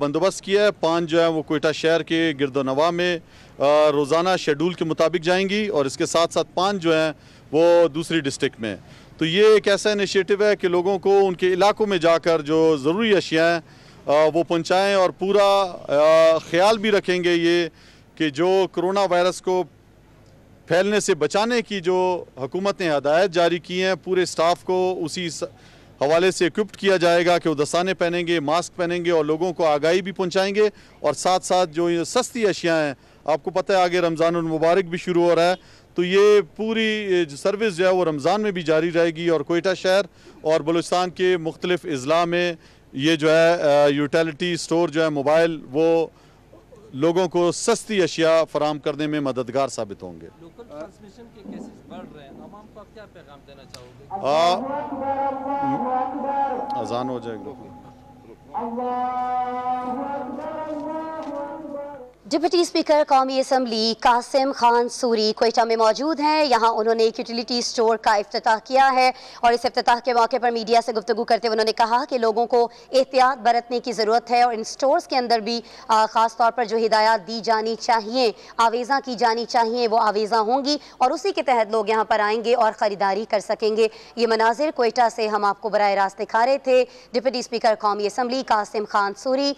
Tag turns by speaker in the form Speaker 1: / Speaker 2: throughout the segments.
Speaker 1: बंदोबस्त किया है पाँच जो है वो कोयटा शहर के गिरदोनवा में रोज़ाना शेड्यूल के मुताबिक जाएंगी और इसके साथ साथ पाँच जो हैं वो दूसरी डिस्ट्रिक्ट में तो ये एक ऐसा इनिशिएटिव है कि लोगों को उनके इलाकों में जाकर जो ज़रूरी अशियाँ हैं वो पहुँचाएँ और पूरा ख्याल भी रखेंगे ये कि जो करोना वायरस को फैलने से बचाने की जो हुकूमत ने हदायत जारी की हैं पूरे स्टाफ को उसी हवाले से इक्विप्ड किया जाएगा कि वो दस्ताने पहनेंगे मास्क पहनेंगे और लोगों को आगाही भी पहुँचाएंगे और साथ साथ जो सस्ती अशियाँ हैं आपको पता है आगे रमज़ान मुबारक भी शुरू हो रहा है तो ये पूरी सर्विस जो है वो रमज़ान में भी जारी रहेगी और कोयटा शहर और बलूचिस्तान के मुख्तलिफ़ अज़ला में ये जो है यूटिलिटी स्टोर जो है मोबाइल वो लोगों को सस्ती अशिया फराम करने में मददगार साबित होंगे
Speaker 2: बढ़
Speaker 1: रहे हैं अजान हो जाएगा
Speaker 2: डिप्टी स्पीकर कौमी असम्बली कासिम खान सूरी कोयटा में मौजूद हैं यहाँ उन्होंने एक यूटिलिटी स्टोर का अफ्ताह किया है और इस अफ्ताह के मौके पर मीडिया से गुफ्तु करते हुए उन्होंने कहा कि लोगों को एहतियात बरतने की ज़रूरत है और इन स्टोर्स के अंदर भी ख़ास तौर पर जो हिदायत दी जानी चाहिए आवेज़ा की जानी चाहिए वो आवेज़ा होंगी और उसी के तहत लोग यहाँ पर आएँगे और ख़रीदारी कर सकेंगे ये मनाजिर कोयटा से हम आपको बर रास्त दिखा रहे थे डिप्टी स्पीकर कौमी असम्बली कासिम खान सूरी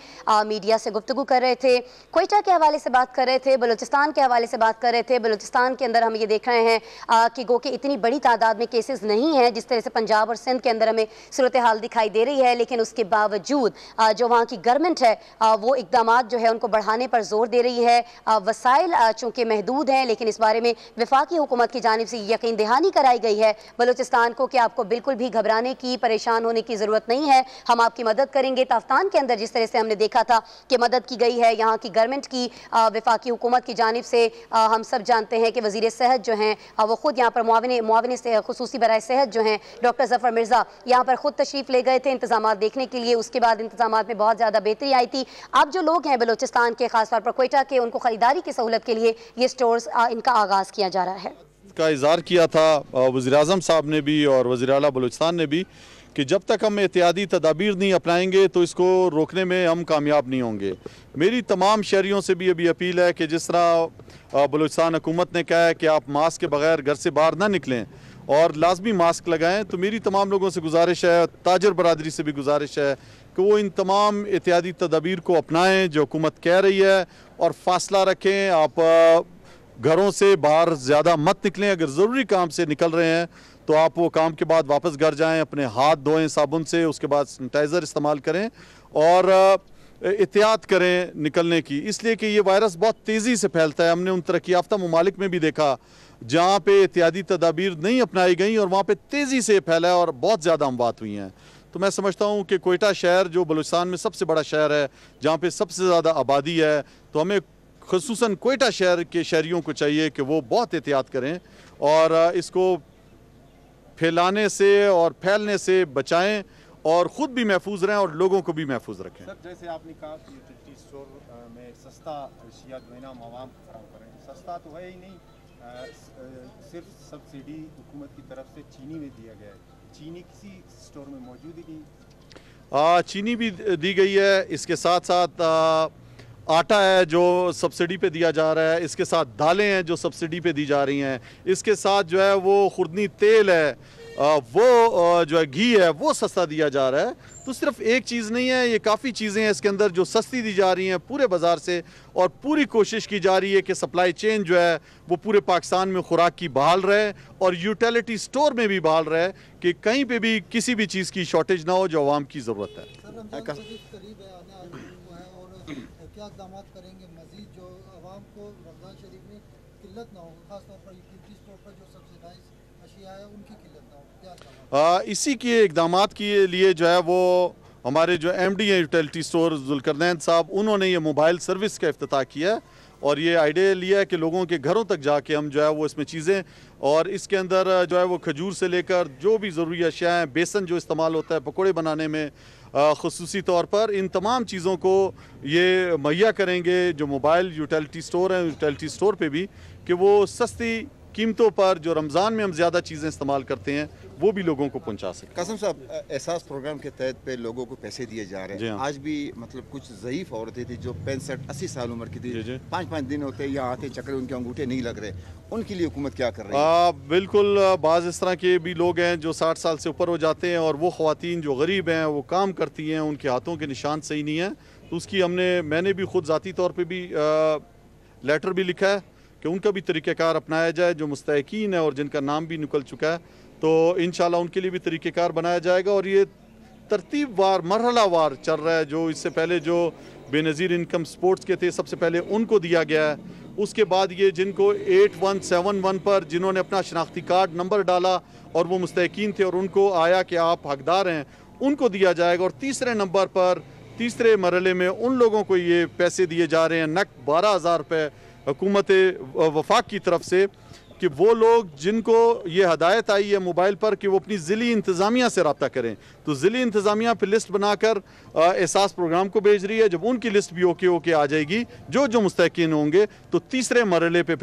Speaker 2: मीडिया से गुफ्तु कर रहे थे कोयटा के हवाले से बात कर रहे थे बलूचिस्तान के हवाले से बात कर रहे थे बलूचिस्तान के अंदर हम ये देख रहे हैं आ, कि गो के इतनी बड़ी तादाद में केसेस नहीं हैं जिस तरह से पंजाब और सिंध के अंदर हमें सूरत हाल दिखाई दे रही है लेकिन उसके बावजूद आ, जो वहाँ की गवर्नमेंट है आ, वो इकदाम जो है उनको बढ़ाने पर जोर दे रही है वसाइल चूँकि महदूद हैं लेकिन इस बारे में वफाकी हुकूमत की जानब से यकीन दहानी कराई गई है बलूचिस्तान को कि आपको बिल्कुल भी घबराने की परेशान होने की ज़रूरत नहीं है हम आपकी मदद करेंगे ताफ्तान के अंदर जिस तरह से हमने देखा था कि मदद की गई है यहाँ की गवर्नमेंट की वफाकी हुकूमत की जानब से हम सब जानते हैं कि वजीर सेहत जो हैं वो ख़ुद यहाँ पर मुआवन से खसूस बरए सेहत जो हैं डॉक्टर जफ़र मिर्ज़ा यहाँ पर ख़ुद तशरीफ़ ले गए थे इंतजाम देखने के लिए उसके बाद इंतजाम में बहुत ज़्यादा बेहतरी आई थी अब जो लोग हैं बलोचिस्तान के खासतौर पर कोयटा के उनको ख़रीदारी की सहूलत के लिए ये स्टोर इनका आगाज़ किया जा रहा है
Speaker 1: का इजहार किया था वज़ी अजम साहब ने भी और वज़ी अला बलोचस्तान ने भी कि जब तक हम एहतियाती तदाबीर नहीं अपनाएंगे तो इसको रोकने में हम कामयाब नहीं होंगे मेरी तमाम शहरीों से भी अभी अपील है कि जिस तरह बलूचिस्तान हुकूमत ने कहा है कि आप मास्क के बगैर घर से बाहर ना निकलें और लाजमी मास्क लगाएं तो मेरी तमाम लोगों से गुजारिश है ताजर बरदरी से भी गुजारिश है कि वो इन तमाम एहतियाती तदाबीर को अपनाएँ जो हुकूमत कह रही है और फासला रखें आप घरों से बाहर ज़्यादा मत निकलें अगर ज़रूरी काम से निकल रहे हैं तो आप वो काम के बाद वापस घर जाएं अपने हाथ धोएं साबुन से उसके बाद सैनिटाइज़र इस्तेमाल करें और एहतियात करें निकलने की इसलिए कि ये वायरस बहुत तेज़ी से फैलता है हमने उन तरक्की याफ्ता ममालिक में भी देखा जहाँ पे एहतियाती तदाबीर नहीं अपनाई गई और वहाँ पे तेज़ी से फैला है और बहुत ज़्यादा अमवात हुई हैं तो मैं समझता हूँ कि कोयटा शहर जो बलूचिस्तान में सबसे बड़ा शहर है जहाँ पे सबसे ज़्यादा आबादी है तो हमें खसूस कोयटा शहर के शहरीों को चाहिए कि वो बहुत एहतियात करें और इसको फैलाने से और फैलने से बचाएं और ख़ुद भी महफूज रहें और लोगों को भी महफूज रखें सर जैसे आपने कहा कि यूटिलिटी स्टोर में सस्ता अशिया जो है ना आवाम को फराम करें सस्ता तो है ही नहीं आ, सिर्फ सब्सिडी हुकूमत की तरफ से चीनी में दिया गया है चीनी किसी स्टोर में मौजूद ही नहीं आ, चीनी भी दी गई है इसके साथ साथ आ, आटा है जो सब्सिडी पे दिया जा रहा है इसके साथ दालें हैं जो सब्सिडी पे दी जा रही हैं इसके साथ जो है वो खुर्दनी तेल है वो जो है घी है वो सस्ता दिया जा रहा है तो सिर्फ एक चीज़ नहीं है ये काफ़ी चीज़ें हैं इसके अंदर जो सस्ती दी जा रही हैं पूरे बाज़ार से और पूरी कोशिश की जा रही है कि सप्लाई चेन जो है वो पूरे पाकिस्तान में खुराक की बहाल रहे और यूटिलिटी स्टोर में भी बहाल रहे कि कहीं पर भी किसी भी चीज़ की शॉर्टेज ना हो जो आवाम की ज़रूरत है क्या इकदाम करेंगे मजीद जो आवाम को रमज़ान शरीफ में किल्लत ना हो खासतौर पर यूटिलिटी स्टोर पर जो सब्सिडाइज अशिया है उनकी किल्लत ना हो क्या इसी के इकदाम के लिए जो है वो हमारे जो एम डी हैं यूटिलिटी स्टोर जुलकरनैन साहब उन्होंने ये मोबाइल सर्विस का अफ्ताह किया है और ये आइडिया लिया है कि लोगों के घरों तक जाके हम जो है वो इसमें चीज़ें और इसके अंदर जो है वो खजूर से लेकर जो भी ज़रूरी अशियाँ हैं बेसन जो इस्तेमाल होता है पकोड़े बनाने में खसूसी तौर पर इन तमाम चीज़ों को ये मुहैया करेंगे जो मोबाइल यूटिलिटी स्टोर हैं यूटिलिटी स्टोर पे भी कि वो सस्ती कीमतों पर जो रमज़ान में हम ज़्यादा चीज़ें इस्तेमाल करते हैं वो भी लोगों को पहुंचा सके कसम साहब एहसास प्रोग्राम के तहत पे लोगों को पैसे दिए जा रहे हैं हाँ। आज भी मतलब कुछ ज़यीफ
Speaker 2: औरतें थी जो पैंसठ अस्सी साल उम्र की थी पाँच पाँच दिन होते या आते चक्कर उनके अंगूठे नहीं लग रहे उनके लिए हुकूमत क्या कर रही
Speaker 1: है बिल्कुल बाज़ इस तरह के भी लोग हैं जो साठ साल से ऊपर हो जाते हैं और वो खुवान जो गरीब हैं वो काम करती हैं उनके हाथों के निशान सही नहीं हैं तो उसकी हमने मैंने भी खुद ज़ाती तौर पर भी लेटर भी लिखा है कि उनका भी तरीक़ार अपनाया जाए जो मुस्तकिन है और जिनका नाम भी निकल चुका है तो इन उनके लिए भी तरीक़ार बनाया जाएगा और ये तरतीब वार मरला वार चल रहा है जो इससे पहले जो बेनज़ीर इनकम स्पोर्ट्स के थे सबसे पहले उनको दिया गया है उसके बाद ये जिनको 8171 पर जिन्होंने अपना शनाख्ती कार्ड नंबर डाला और वो मुस्तकिन थे और उनको आया कि आप हकदार हैं उनको दिया जाएगा और तीसरे नंबर पर तीसरे मरहले में उन लोगों को ये पैसे दिए जा रहे हैं नक बारह हज़ार रुपये हुकूमत वफाक की तरफ से कि वो लोग जिनको ये हदायत आई है मोबाइल पर कि वो अपनी ज़िली इंतज़ामिया से रबता करें तो ज़िली इंतज़ामिया पर लिस्ट बनाकर एहसास प्रोग्राम को भेज रही है जब उनकी लिस्ट भी ओके ओके आ जाएगी जो जो मुस्तकिन होंगे तो तीसरे मरले फिर